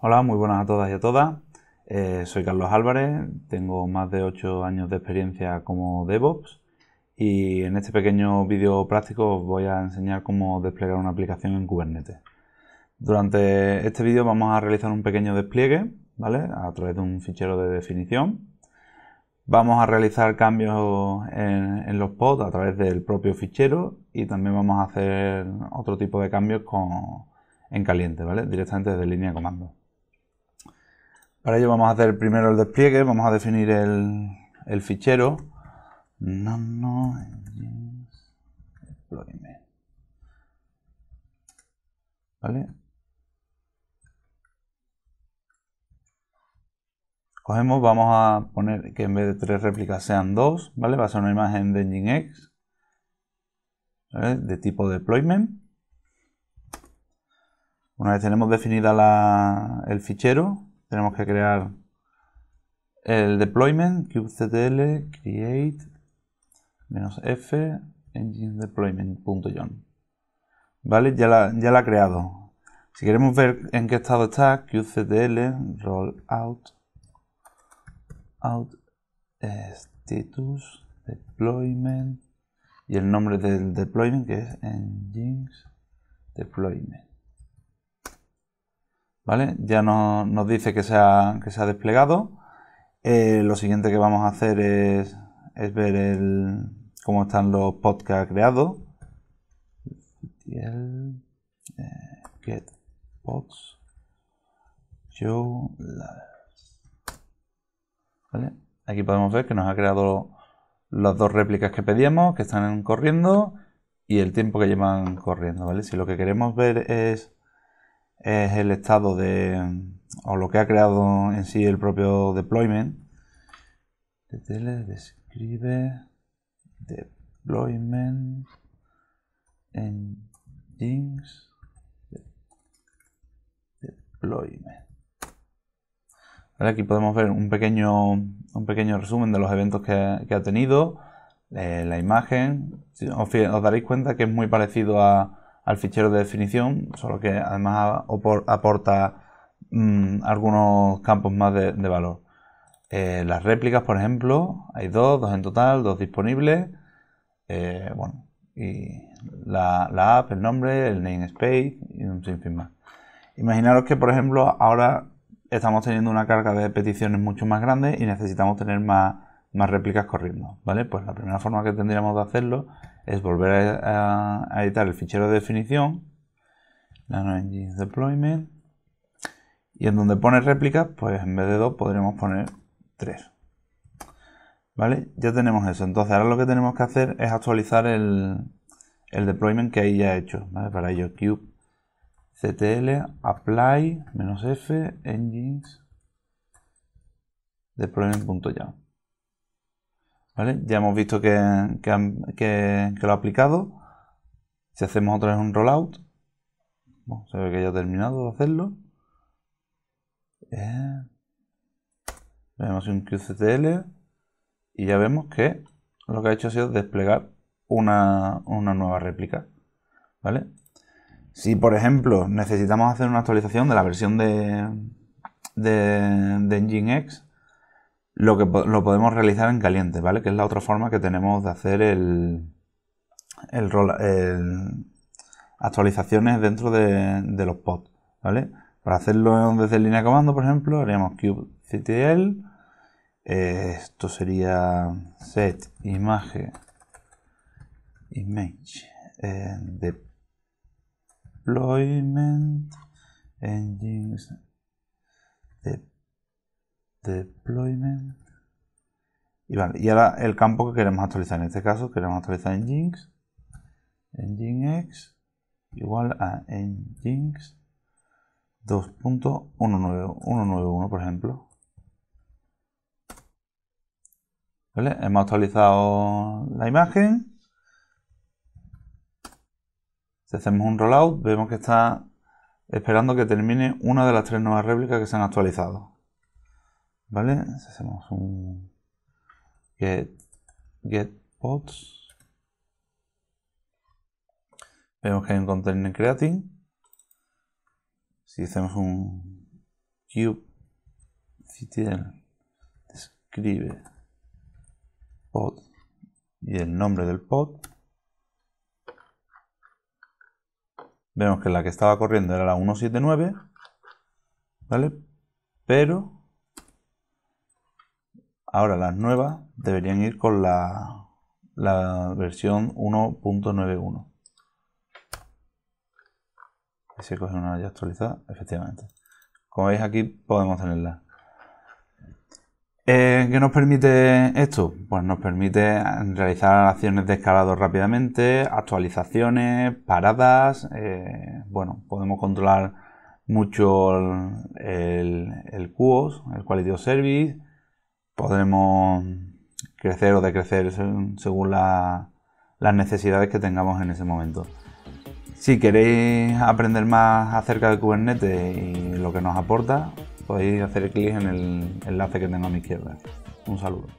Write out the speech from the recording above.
Hola, muy buenas a todas y a todas. Eh, soy Carlos Álvarez, tengo más de 8 años de experiencia como DevOps y en este pequeño vídeo práctico os voy a enseñar cómo desplegar una aplicación en Kubernetes. Durante este vídeo vamos a realizar un pequeño despliegue ¿vale? a través de un fichero de definición. Vamos a realizar cambios en, los pods a través del propio fichero y también vamos a hacer otro tipo de cambios en caliente, ¿vale? directamente desde línea de comando. Para ello vamos a hacer primero el despliegue, vamos a definir el, fichero. Cogemos, vamos a poner que en vez de tres réplicas sean dos, ¿vale? Va a ser una imagen de Nginx, De tipo deployment. Una vez tenemos definida el fichero, tenemos que crear el deployment, kubectl, create, menos f, engine deployment.json ¿Vale? Ya la, ya la ha creado. Si queremos ver en qué estado está, kubectl, rollout, out, status, deployment, y el nombre del deployment que es engines deployment. Ya nos dice que se ha, que se ha desplegado. Eh, lo siguiente que vamos a hacer es, ver el, cómo están los pods creados. ha eh, creado. get pods Aquí podemos ver que nos ha creado las dos réplicas que pedíamos, que están corriendo y el tiempo que llevan corriendo, ¿vale? Si lo que queremos ver es es el estado de, o lo que ha creado en sí el propio deployment. Ttl describe, deployment, engines, deployment. aquí podemos ver un pequeño, un pequeño resumen de los eventos que, ha tenido, eh, la imagen. os daréis cuenta que es muy parecido a, al fichero de definición, solo que además aporta mm, algunos campos más de, valor. Eh, las réplicas, por ejemplo, hay dos, dos en total, dos disponibles. Eh, bueno, y la, app, el nombre, el namespace y un sinfín más. Imaginaros que, por ejemplo, ahora estamos teniendo una carga de peticiones mucho más grande y necesitamos tener más, más réplicas corriendo, ¿vale? Pues la primera forma que tendríamos de hacerlo es volver a, editar el fichero de definición, la engine deployment, y en donde pone réplicas, pues en vez de dos podremos poner tres. ¿Vale? Ya tenemos eso. Entonces ahora lo que tenemos que hacer es actualizar el, deployment que ahí ya he hecho. ¿vale? Para ello, cube ctl apply-f engines deployment.yam. Ya hemos visto que, lo ha aplicado. Si hacemos otra vez un rollout, se ve que ya ha terminado de hacerlo. Eh, vemos un QCTL y ya vemos que lo que ha hecho ha sido desplegar una, nueva réplica. ¿Vale? Si, por ejemplo, necesitamos hacer una actualización de la versión de, de, de Nginx, lo que lo podemos realizar en caliente, ¿vale? Que es la otra forma que tenemos de hacer el, el, actualizaciones dentro de, los pods, ¿vale? Para hacerlo desde línea de comando, por ejemplo, haríamos kubectl, eh, esto sería set imagen image eh, deployment engines deployment deployment. Y vale, y ahora el campo que queremos actualizar. En este caso queremos actualizar en Jinx. Nginx igual a Nginx 2.191, por ejemplo. Hemos actualizado la imagen. Si hacemos un rollout, vemos que está esperando que termine una de las tres nuevas réplicas que se han actualizado. ¿Vale? hacemos un get, pods. Vemos que hay un container creating. Si hacemos un cube ctl describe pod y el nombre del pod vemos que la que estaba corriendo era la 179 ¿vale? pero Ahora las nuevas deberían ir con la, versión 1.91. Si coge una ya actualizada, efectivamente. Como veis aquí podemos tenerla. Eh, ¿Qué nos permite esto? Pues nos permite realizar acciones de escalado rápidamente, actualizaciones, paradas. Eh, bueno, podemos controlar mucho el, el, el QoS, el Quality of Service podremos crecer o decrecer según las necesidades que tengamos en ese momento. Si queréis aprender más acerca de Kubernetes y lo que nos aporta, podéis hacer clic en el enlace que tengo a mi izquierda. Un saludo.